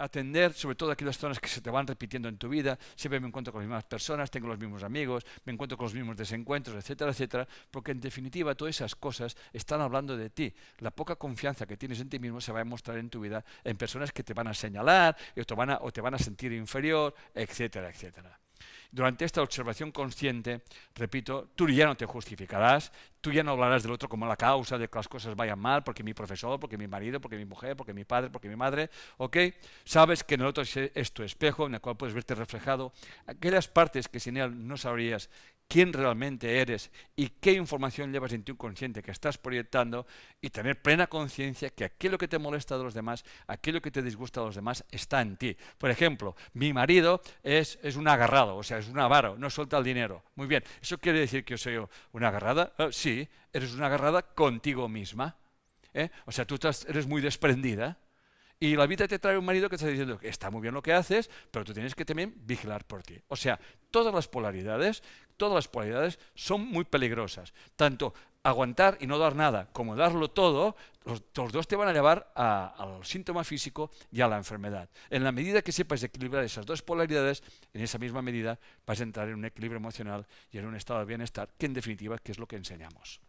atender sobre todo aquellas zonas que se te van repitiendo en tu vida, siempre me encuentro con las mismas personas, tengo los mismos amigos, me encuentro con los mismos desencuentros, etcétera, etcétera, porque en definitiva todas esas cosas están hablando de ti. La poca confianza que tienes en ti mismo se va a mostrar en tu vida en personas que te van a señalar o te van a, o te van a sentir inferior, etcétera, etcétera. Durante esta observación consciente, repito, tú ya no te justificarás, tú ya no hablarás del otro como la causa de que las cosas vayan mal, porque mi profesor, porque mi marido, porque mi mujer, porque mi padre, porque mi madre, ¿ok? Sabes que en el otro es tu espejo, en el cual puedes verte reflejado. Aquellas partes que sin él no sabrías quién realmente eres y qué información llevas en tu inconsciente que estás proyectando y tener plena conciencia que aquello que te molesta a los demás, aquello que te disgusta a los demás está en ti. Por ejemplo, mi marido es, un agarrado, o sea, es un avaro, no suelta el dinero. Muy bien, ¿eso quiere decir que yo soy una agarrada? Ah, sí, eres una agarrada contigo misma. ¿eh? O sea, tú estás, eres muy desprendida. Y la vida te trae un marido que está diciendo, que está muy bien lo que haces, pero tú tienes que también vigilar por ti. O sea, todas las polaridades, todas las polaridades son muy peligrosas. Tanto aguantar y no dar nada, como darlo todo, los, dos te van a llevar al síntoma físico y a la enfermedad. En la medida que sepas equilibrar esas dos polaridades, en esa misma medida vas a entrar en un equilibrio emocional y en un estado de bienestar, que en definitiva es lo que enseñamos.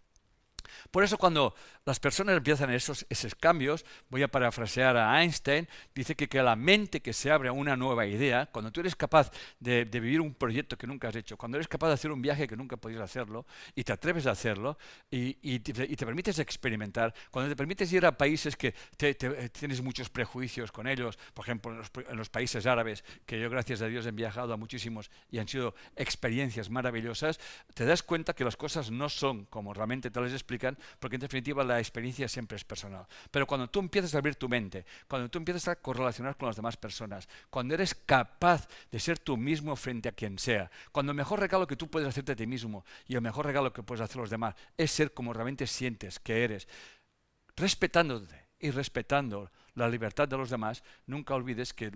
Por eso cuando las personas empiezan esos, esos cambios, voy a parafrasear a Einstein, dice que, que la mente que se abre a una nueva idea, cuando tú eres capaz de, vivir un proyecto que nunca has hecho, cuando eres capaz de hacer un viaje que nunca podías hacerlo y te atreves a hacerlo y, te, permites experimentar, cuando te permites ir a países que eh, tienes muchos prejuicios con ellos, por ejemplo en los, países árabes, que yo gracias a Dios he viajado a muchísimos y han sido experiencias maravillosas, te das cuenta que las cosas no son como realmente te las explicas porque en definitiva la experiencia siempre es personal. Pero cuando tú empiezas a abrir tu mente, cuando tú empiezas a correlacionar con las demás personas, cuando eres capaz de ser tú mismo frente a quien sea, cuando el mejor regalo que tú puedes hacerte a ti mismo y el mejor regalo que puedes hacer a los demás es ser como realmente sientes que eres, respetándote, y respetando la libertad de los demás, nunca olvides que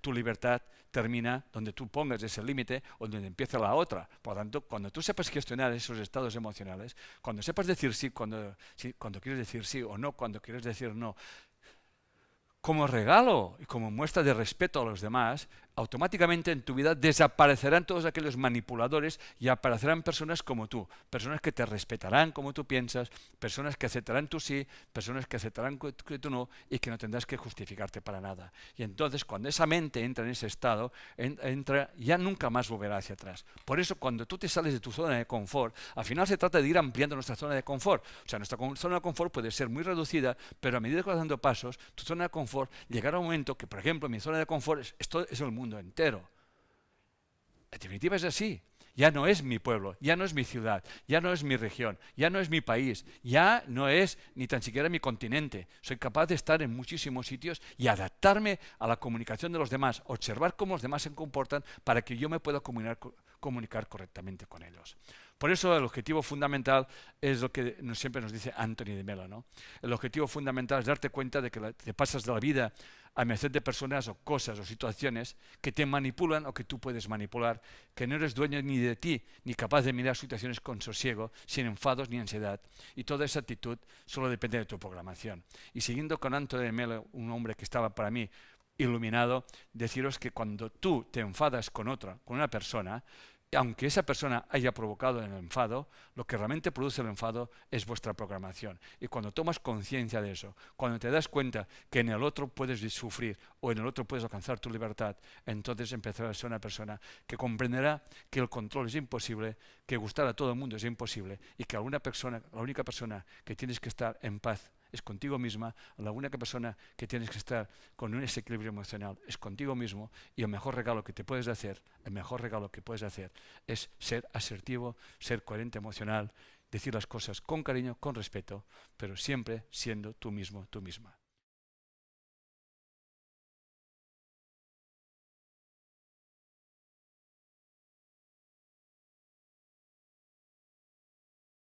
tu libertad termina donde tú pongas ese límite o donde empieza la otra. Por lo tanto, cuando tú sepas gestionar esos estados emocionales, cuando sepas decir sí cuando, sí, cuando quieres decir sí o no, cuando quieres decir no, como regalo y como muestra de respeto a los demás, automáticamente en tu vida desaparecerán todos aquellos manipuladores y aparecerán personas como tú, personas que te respetarán como tú piensas, personas que aceptarán tu sí, personas que aceptarán que tú no y que no tendrás que justificarte para nada. Y entonces cuando esa mente entra en ese estado, entra, ya nunca más volverá hacia atrás. Por eso cuando tú te sales de tu zona de confort, al final se trata de ir ampliando nuestra zona de confort. O sea, nuestra zona de confort puede ser muy reducida, pero a medida que vas dando pasos, tu zona de confort llegará a un momento que, por ejemplo, mi zona de confort es, esto es el mundo mundo entero. En definitiva es así. Ya no es mi pueblo, ya no es mi ciudad, ya no es mi región, ya no es mi país, ya no es ni tan siquiera mi continente. Soy capaz de estar en muchísimos sitios y adaptarme a la comunicación de los demás, observar cómo los demás se comportan para que yo me pueda comunicar, comunicar correctamente con ellos. Por eso el objetivo fundamental es lo que siempre nos dice Anthony de Melo. ¿no? El objetivo fundamental es darte cuenta de que te pasas de la vida a merced de personas o cosas o situaciones que te manipulan o que tú puedes manipular, que no eres dueño ni de ti, ni capaz de mirar situaciones con sosiego, sin enfados ni ansiedad. Y toda esa actitud solo depende de tu programación. Y siguiendo con Anthony de Melo, un hombre que estaba para mí iluminado, deciros que cuando tú te enfadas con otra, con una persona, aunque esa persona haya provocado el enfado, lo que realmente produce el enfado es vuestra programación. Y cuando tomas conciencia de eso, cuando te das cuenta que en el otro puedes sufrir o en el otro puedes alcanzar tu libertad, entonces empezarás a ser una persona que comprenderá que el control es imposible, que gustar a todo el mundo es imposible y que alguna persona, la única persona que tienes que estar en paz es contigo misma, la única persona que tienes que estar con un desequilibrio emocional es contigo mismo y el mejor regalo que te puedes hacer, el mejor regalo que puedes hacer es ser asertivo, ser coherente emocional, decir las cosas con cariño, con respeto, pero siempre siendo tú mismo, tú misma.